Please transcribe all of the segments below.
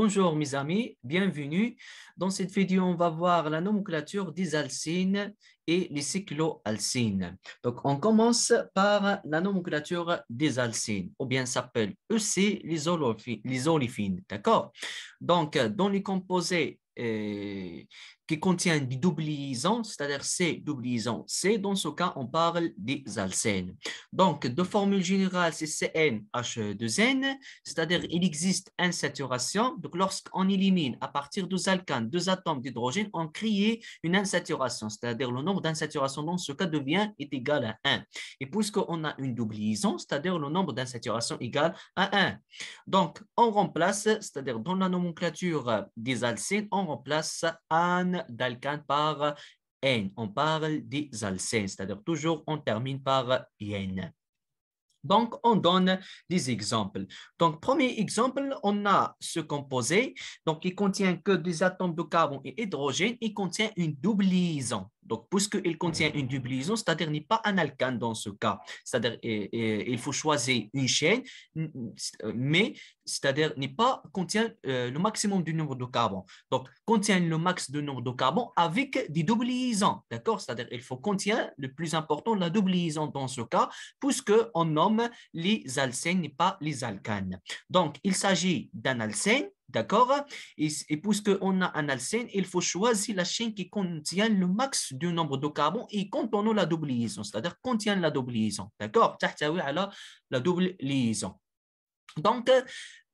Bonjour mes amis, bienvenue. Dans cette vidéo, on va voir la nomenclature des alcines et les cycloalcines. Donc, on commence par la nomenclature des alcines, ou bien s'appelle aussi e les, olifines, d'accord Donc, dans les composés euh, qui contient des double liaison, c'est-à-dire C, double liaison C. Dans ce cas, on parle des alcènes. Donc, de formule générale, c'est CnH2n, c'est-à-dire il existe insaturation. Donc, lorsqu'on élimine à partir des alcanes deux atomes d'hydrogène, on crée une insaturation, c'est-à-dire le nombre d'insaturations dans ce cas devient est égal à 1. Et puisqu'on a une double liaison, c'est-à-dire le nombre d'insaturations égal à 1. Donc, on remplace, c'est-à-dire dans la nomenclature des alcènes, on remplace an D'alcan par N. On parle des alcènes, c'est-à-dire toujours on termine par N. Donc, on donne des exemples. Donc, premier exemple, on a ce composé. Donc, il contient que des atomes de carbone et hydrogène. Il contient une double liaison. Donc, puisqu'il contient une double liaison, c'est-à-dire n'est pas un alcane dans ce cas. C'est-à-dire, il faut choisir une chaîne, euh, mais c'est-à-dire n'est pas contient euh, le maximum du nombre de carbone. Donc, contient le max de nombre de carbone avec des doubles liaisons, d'accord C'est-à-dire, il faut contient le plus important la double liaison dans ce cas, puisque nomme les alcènes et pas les alcanes. Donc, il s'agit d'un alcène D'accord et, puisque on a un alcène, il faut choisir la chaîne qui contient le max du nombre de carbone et contenant la double liaison, c'est-à-dire contient la double liaison. D'accord la double liaison. Donc,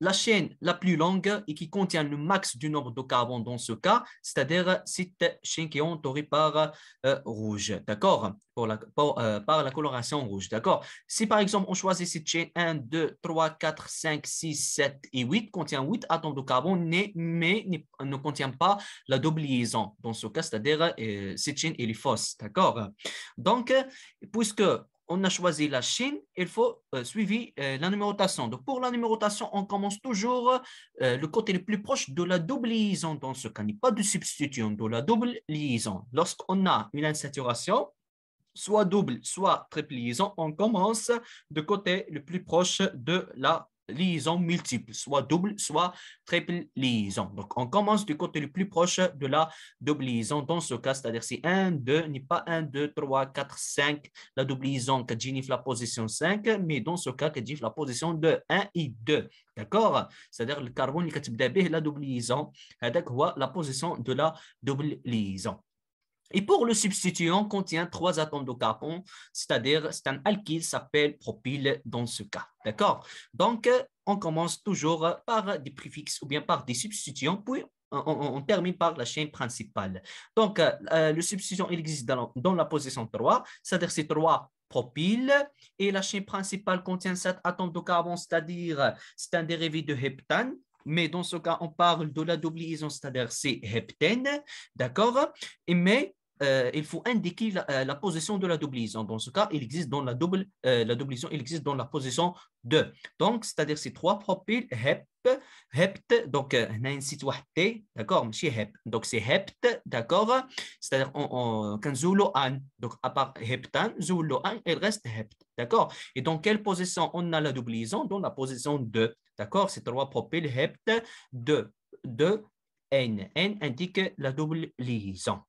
la chaîne la plus longue et qui contient le max du nombre de carbone dans ce cas, c'est-à-dire cette chaîne qui est entourée par euh, rouge, d'accord pour la, euh, Par la coloration rouge, d'accord Si par exemple on choisit cette chaîne 1, 2, 3, 4, 5, 6, 7 et 8, contient 8 atomes de carbone, mais ne contient pas la double liaison dans ce cas, c'est-à-dire euh, cette chaîne est fausse, d'accord Donc, puisque on a choisi la Chine, il faut euh, suivre euh, la numérotation. Donc, pour la numérotation, on commence toujours euh, le côté le plus proche de la double liaison dans ce cas, il n'y a pas de substitution de la double liaison. Lorsqu'on a une insaturation, soit double, soit triple liaison, on commence du côté le plus proche de la liaison multiple, soit double, soit triple liaison. Donc, on commence du côté le plus proche de la double liaison dans ce cas, c'est-à-dire si 1, 2 n'est pas 1, 2, 3, 4, 5, la double liaison qui dit la position 5, mais dans ce cas que dit la position de 1 et 2. D'accord C'est-à-dire le carbone qui est la double liaison, c'est la position de la double liaison. Et pour le substituant, contient trois atomes de carbone, c'est-à-dire c'est un alkyle s'appelle propyl dans ce cas. D'accord Donc, on commence toujours par des préfixes ou bien par des substituants, puis on, termine par la chaîne principale. Donc, euh, le substituant, existe dans, la position 3, c'est-à-dire c'est trois propyl et la chaîne principale contient sept atomes de carbone, c'est-à-dire c'est un dérivé de heptane mais dans ce cas, on parle de la double liaison, c'est-à-dire c'est heptène, d'accord euh, il faut indiquer la, euh, position de la double liaison. Dans ce cas, il existe dans la double, euh, la double liaison, existe dans la position 2. Donc, c'est-à-dire ces trois propyles, HEP, HEPT, donc, on a un site T, d'accord, monsieur HEP. Donc, c'est HEPT, d'accord, c'est-à-dire, on, on, Donc, à part HEPTAN, il reste HEPT, d'accord. Et dans quelle position on a la double liaison Dans la position 2, d'accord, ces trois propyles, HEPT, 2, 2, N. N indique la double liaison.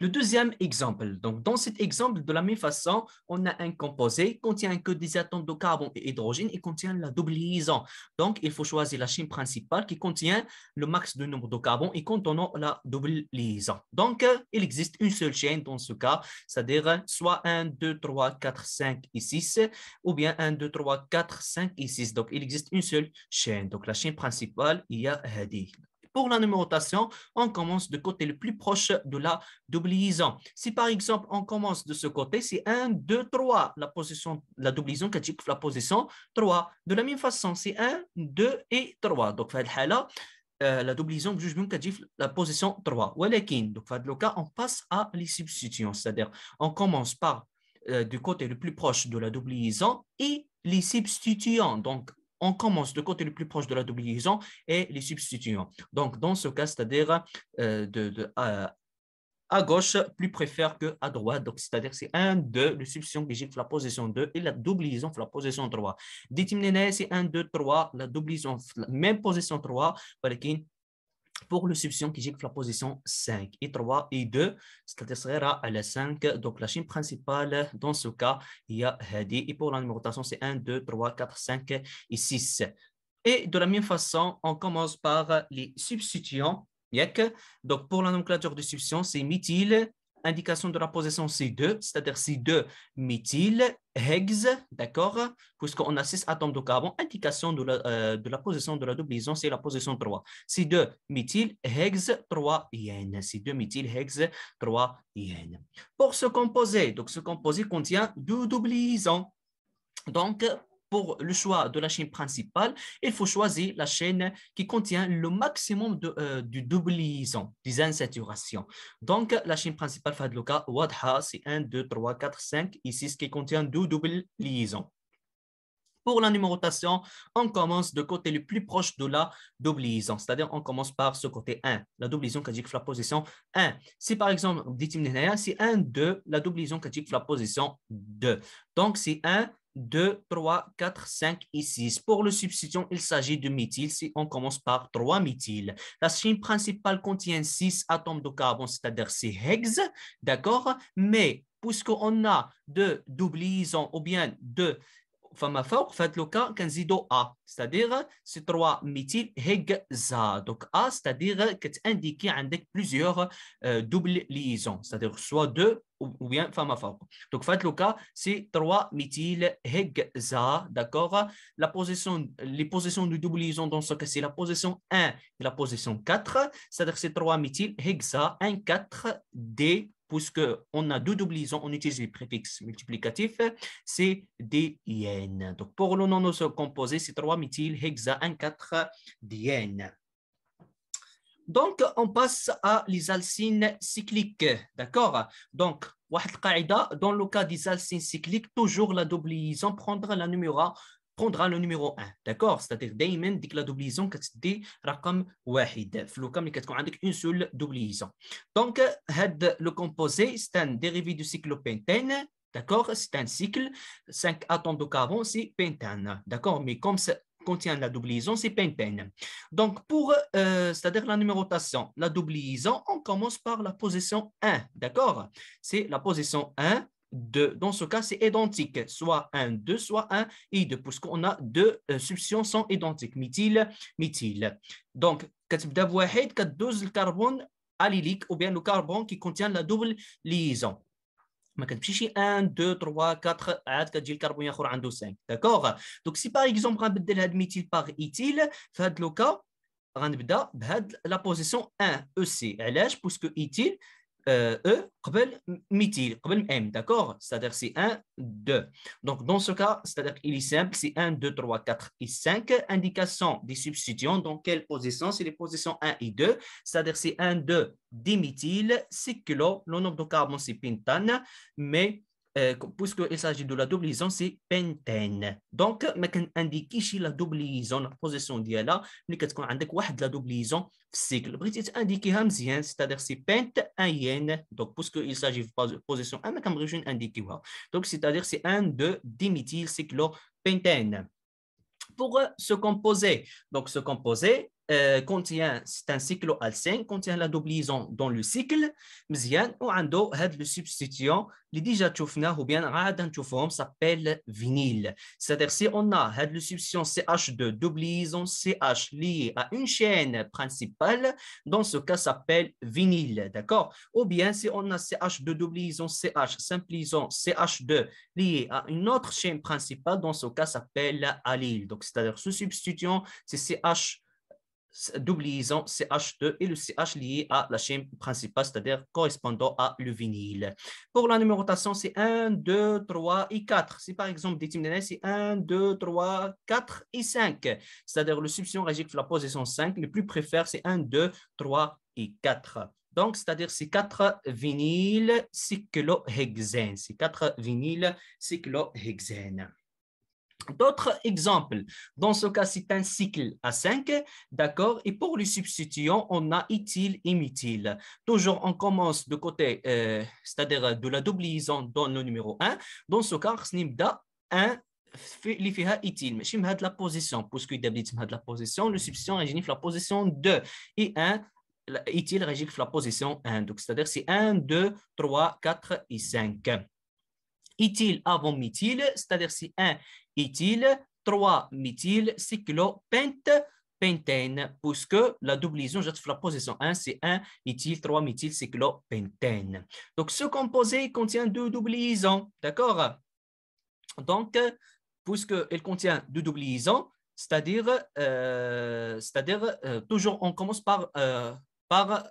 Le deuxième exemple, donc dans cet exemple, de la même façon, on a un composé qui contient que des atomes de carbone et d'hydrogène et contient la double liaison. Donc, il faut choisir la chaîne principale qui contient le max de nombre de carbone et contenant la double liaison. Donc, il existe une seule chaîne dans ce cas, c'est-à-dire soit 1, 2, 3, 4, 5 et 6, ou bien 1, 2, 3, 4, 5 et 6. Donc, il existe une seule chaîne. Donc, la chaîne principale, il y a Hadi. Pour la numérotation, on commence du côté le plus proche de la double liaison. Si par exemple, on commence de ce côté, c'est 1, 2, 3, la position, la double qui la position 3. De la même façon, c'est 1, 2 et 3. Donc, là, euh, la je juge dit la position 3. Donc, dans le cas, on passe à les substituants, c'est-à-dire on commence par euh, du côté le plus proche de la double liaison et les substituants. Donc, on commence de côté le plus proche de la double liaison et les substituants. Donc, dans ce cas, c'est-à-dire euh, à gauche, plus préfère que à droite. Donc, c'est-à-dire c'est 1, 2, le substituant qui la position 2 et la double liaison la position 3. Ditimnene, c'est 1, 2, 3, la double liaison, la même position 3, par pour le substituant qui gère la position 5. Et 3 et 2, c'est-à-dire la 5. Donc la chaîne principale dans ce cas, il y a Hadi. Et pour la numérotation, c'est 1, 2, 3, 4, 5 et 6. Et de la même façon, on commence par les substituants. Donc pour la nomenclature de substitut, c'est méthyle, indication de la position C2, c'est-à-dire C2 méthyle, hex, d'accord, puisqu'on a 6 atomes de carbone, indication de la, euh, position de la double liaison, c'est la position 3. C2 méthyle, hex, 3 yen. C2 méthyle, hex, 3 yen. Pour ce composé, donc ce composé contient deux double liaisons. Donc, pour le choix de la chaîne principale, il faut choisir la chaîne qui contient le maximum de, euh, du double liaison, des insaturations. Donc, la chaîne principale, Fadloka, le cas, c'est 1, 2, 3, 4, 5 ici ce qui contient deux doubles liaisons. Pour la numérotation, on commence de côté le plus proche de la double liaison, c'est-à-dire on commence par ce côté 1, la double liaison qui dit que la position 1. Si par exemple, dit c'est 1, 2, la double liaison qui dit que la position 2. Donc, c'est 1, 2, 3, 4, 5 et 6. Pour le substituant, il s'agit de méthyl, si on commence par 3 méthyl. La chaîne principale contient 6 atomes de carbone, c'est-à-dire 6 hex, d'accord Mais puisqu'on a deux double ou bien deux le cas فما فوق في هذا لوكا كنزيدو ا ستادير سي c'est-à-dire, à indiqué ستادير plusieurs عندك euh, liaisons, c'est-à-dire soit deux ou bien femme Donc, faites le cas, c'est 3 méthyl hexa, d'accord La position, les positions de double liaison dans ce cas, c'est la position 1 et la position 4, c'est-à-dire c'est 3 méthyl hexa 1, 4, D, puisqu'on a deux doublisons, on utilise les préfixes multiplicatifs, c'est DIN. Donc, pour le non composé, c'est 3 méthyl hexa 1, 4 diène. Donc, on passe à les alcines cycliques, d'accord Donc, dans le cas des alcines cycliques, toujours la double liaison prendra la numéro prendra le numéro 1 d'accord c'est-à-dire دائما la لا دوبليزون raqam رقم واحد في لوكام اللي dit une une seule liaison. Donc, le le composé, c'est un dérivé du cyclopentène, D'accord C'est un cycle. 5 atomes de carbone, c'est pentane. D'accord Mais comme ça contient la liaison, c'est pentane. Donc, pour, euh, c'est-à-dire la numérotation, la liaison, on commence par la position 1. D'accord C'est la position 1. Dans ce cas, c'est identique, soit 1, 2, soit 1 I2, puisqu'on a deux euh, substances sont identiques, méthyle, méthyl. Donc, tu بواحد le carbone allylique ou bien le carbone qui contient la double liaison. ما كتمشيش 1 2 3 4 le carbone الكربون par عنده 5 Donc, si par vous tu as par bah, la position 1 ec puisque est euh, E, قبل M, d'accord C'est-à-dire c'est 1, 2. Donc dans ce cas, c'est-à-dire qu'il est simple, c'est 1, 2, 3, 4 et 5, indication des substituants, dans quelle position C'est les positions 1 et 2, c'est-à-dire c'est 1, 2, diméthyl, cyclo, le nombre de carbone c'est pentane, mais euh, puisqu'il s'agit de la double liaison, c'est pentène ». Donc, indique indiquer la double liaison, la position de ملي كتكون عندك واحد la double liaison في السيكل بغيتي تانديكيها c'est-à-dire c'est pentane. Donc, puisqu'il s'agit de position 1, on indique indiquer Donc, c'est-à-dire c'est 1 2 pentène ». Pour ce euh, composé, donc ce composé, euh, contient, c'est un cyclo alcène, contient la doublison dans le cycle, il a a le substituant qui déjà شفناه ou bien s'appelle vinyle. C'est-à-dire si on a cette le substituant CH2 doublison CH lié à une chaîne principale, dans ce cas s'appelle vinyle, d'accord Ou bien si on a CH2 doublison CH simplison CH2 lié à une autre chaîne principale, dans ce cas s'appelle allyle. Donc c'est-à-dire ce substituant c'est CH double liaison CH2 et le CH lié à la chaîne principale, c'est-à-dire correspondant à le vinyle. Pour la numérotation, c'est 1, 2, 3 et 4. Si par exemple des c'est 1, 2, 3, 4 et 5. C'est-à-dire le substituant régique de la position 5, le plus préféré, c'est 1, 2, 3 et 4. Donc, c'est-à-dire ces quatre vinyles cyclohexènes, ces quatre vinyles cyclohexènes. D'autres exemples, dans ce cas, c'est un cycle à 5, d'accord Et pour les substituants, on a éthyl et Toujours, on commence de côté, euh, c'est-à-dire de la double liaison dans le numéro 1. Dans ce cas, a 1 اللي est-il » ايتيل ماشي مع la position بوزيسيون باسكو اذا بديت مع la position position, le سبستيون غيجيني في la position 2 et 1 est-il » غيجيك في la position 1 donc' c'est-à-dire c'est 1 2 3 4 et 5 Éthyle avant méthyle, c'est-à-dire c'est 1 éthyle, 3 méthyle, cyclopentène, pentène, puisque la double liaison, fais la position 1, c'est 1 éthyle, 3 méthyle, cyclopentène. Donc ce composé contient deux doubles liaisons, d'accord Donc, puisqu'il contient deux doubles liaisons, c'est-à-dire, euh, c'est-à-dire euh, toujours on commence par, euh, par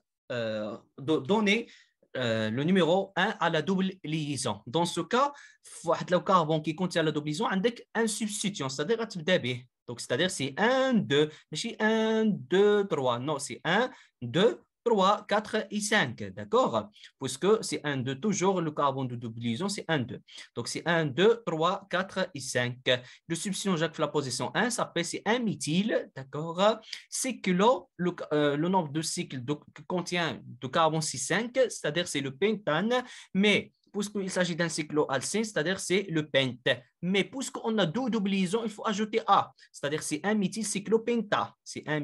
donner euh, le numéro 1 à la double liaison. Dans ce cas, le carbone qui contient la double liaison a un substituant, c'est-à-dire Donc, c'est-à-dire c'est 1, 2, mais 1, 2, 3. Non, c'est 1, 2, 3, 4 et 5, d'accord Puisque c'est 1, 2, toujours le carbone de double liaison, c'est 1, 2. Donc c'est 1, 2, 3, 4 et 5. Le substitut Jacques la position 1 s'appelle c'est 1 méthyle, d'accord Cyclo, euh, le, nombre de cycles de, contient de carbone 6, 5, c'est-à-dire c'est le pentane, mais puisqu'il s'agit d'un cycloalcène, c'est-à-dire c'est le pente. Mais puisqu'on a deux double liaisons, il faut ajouter A, c'est-à-dire c'est un cyclopenta C'est un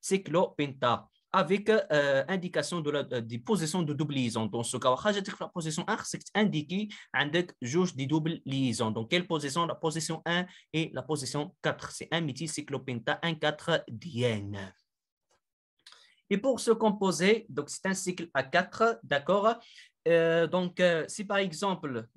cyclopenta avec euh, indication de la euh, des positions de double liaison. Dans ce cas, la position 1, c'est indiqué avec juge de double liaison. Donc, quelle position La position 1 et la position 4. C'est un 1 4 diène. Et pour ce composé, donc c'est un cycle a 4, d'accord euh, donc, euh, si par exemple,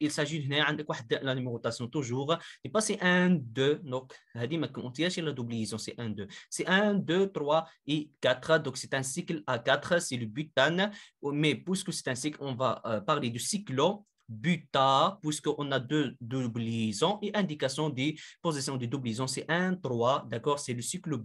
il s'agit de la numérotation toujours, et pas c'est 1, 2, donc, la double liaison, c'est 1, 2. C'est 1, 2, 3 et 4, donc c'est un cycle a 4, c'est le butane, mais puisque c'est un cycle, on va euh, parler du cyclo, buta, puisqu'on a deux doublisons, et indication des positions des doublisons, c'est 1, 3, d'accord, c'est le cycle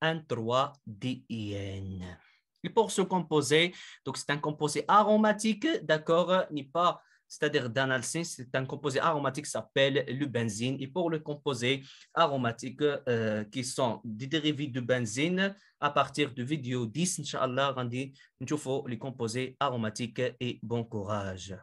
1, 3, D, N. Et pour ce composé, donc c'est un composé aromatique, d'accord, n'est pas c'est-à-dire sens, c'est un composé aromatique qui s'appelle le benzine. Et pour le composé aromatique euh, qui sont des dérivés de benzine, à partir de vidéo 10, Inch'Allah, qu'il faut les composés aromatiques et bon courage.